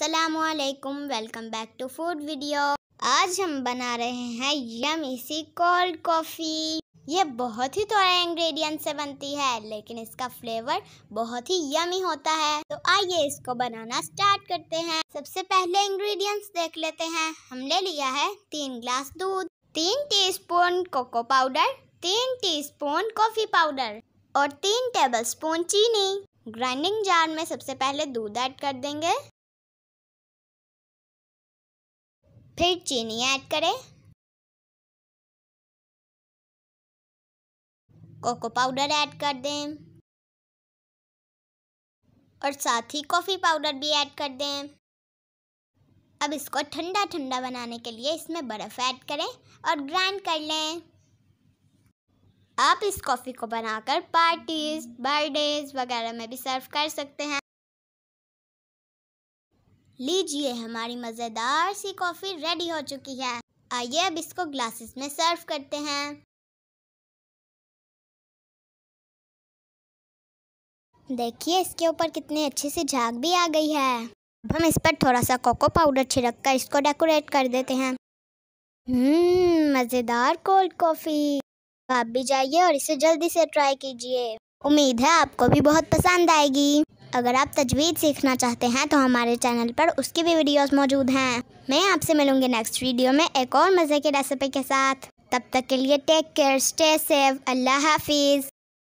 असलकुम welcome back to food video आज हम बना रहे हैं यम इसी कोल्ड कॉफ़ी ये बहुत ही थोड़ा इंग्रेडिएंट से बनती है लेकिन इसका फ्लेवर बहुत ही यमी होता है तो आइए इसको बनाना स्टार्ट करते हैं सबसे पहले इंग्रेडिएंट्स देख लेते हैं हमने लिया है तीन ग्लास दूध तीन स्पून कोको पाउडर तीन स्पून कॉफ़ी पाउडर और तीन स्पून चीनी ग्राइंडिंग जार में सबसे पहले दूध ऐड कर देंगे फिर चीनी ऐड करें कोको पाउडर ऐड कर दें और साथ ही कॉफ़ी पाउडर भी ऐड कर दें अब इसको ठंडा ठंडा बनाने के लिए इसमें बर्फ़ ऐड करें और ग्राइंड कर लें आप इस कॉफ़ी को बनाकर पार्टीज बर्थडेज वगैरह में भी सर्व कर सकते हैं लीजिए हमारी मज़ेदार सी कॉफ़ी रेडी हो चुकी है आइए अब इसको ग्लासेस में सर्व करते हैं देखिए इसके ऊपर कितनी अच्छी सी झाग भी आ गई है अब हम इस पर थोड़ा सा कोको पाउडर छिड़क कर इसको डेकोरेट कर देते हैं हम्म, मज़ेदार कोल्ड कॉफ़ी आप भी जाइए और इसे जल्दी से ट्राई कीजिए उम्मीद है आपको भी बहुत पसंद आएगी अगर आप तजवीज़ सीखना चाहते हैं तो हमारे चैनल पर उसकी भी वीडियोस मौजूद हैं मैं आपसे मिलूंगी नेक्स्ट वीडियो में एक और मज़े की रेसिपी के साथ तब तक के लिए टेक केयर स्टे सेफ अल्लाह हाफिज़